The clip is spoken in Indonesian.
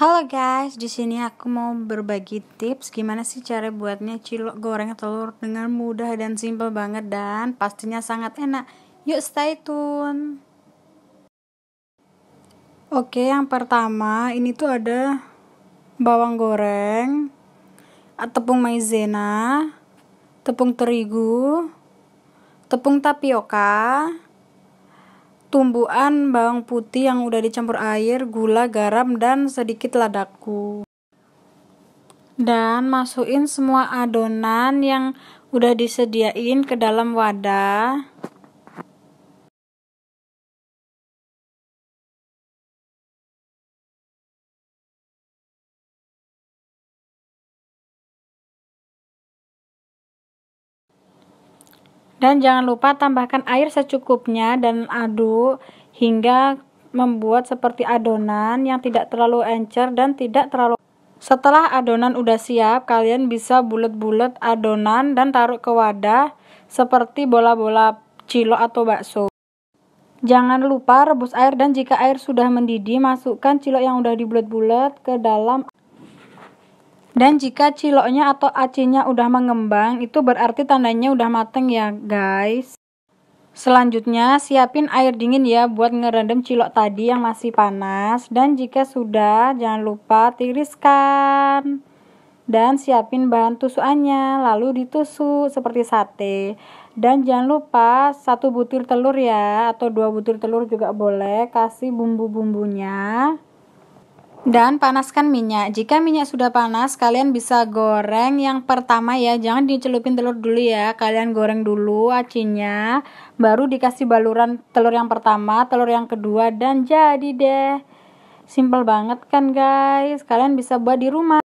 Halo guys, di sini aku mau berbagi tips gimana sih cara buatnya cilok goreng telur dengan mudah dan simple banget dan pastinya sangat enak. Yuk stay tune. Oke, yang pertama ini tuh ada bawang goreng, tepung maizena, tepung terigu, tepung tapioka, tumbuhan bawang putih yang udah dicampur air, gula, garam, dan sedikit ladaku. Dan masukin semua adonan yang udah disediain ke dalam wadah. Dan jangan lupa tambahkan air secukupnya dan aduk hingga membuat seperti adonan yang tidak terlalu encer dan tidak terlalu setelah adonan udah siap, kalian bisa bulat-bulat adonan dan taruh ke wadah seperti bola-bola cilok atau bakso. Jangan lupa rebus air dan jika air sudah mendidih, masukkan cilok yang udah dibulat-bulat ke dalam dan jika ciloknya atau acinya udah mengembang, itu berarti tandanya udah mateng ya guys. Selanjutnya, siapin air dingin ya buat ngerendam cilok tadi yang masih panas. Dan jika sudah, jangan lupa tiriskan. Dan siapin bahan tusukannya, lalu ditusuk seperti sate. Dan jangan lupa satu butir telur ya, atau dua butir telur juga boleh, kasih bumbu-bumbunya. Dan panaskan minyak. Jika minyak sudah panas, kalian bisa goreng yang pertama ya. Jangan dicelupin telur dulu ya. Kalian goreng dulu acinya, baru dikasih baluran telur yang pertama, telur yang kedua dan jadi deh. Simple banget kan guys? Kalian bisa buat di rumah.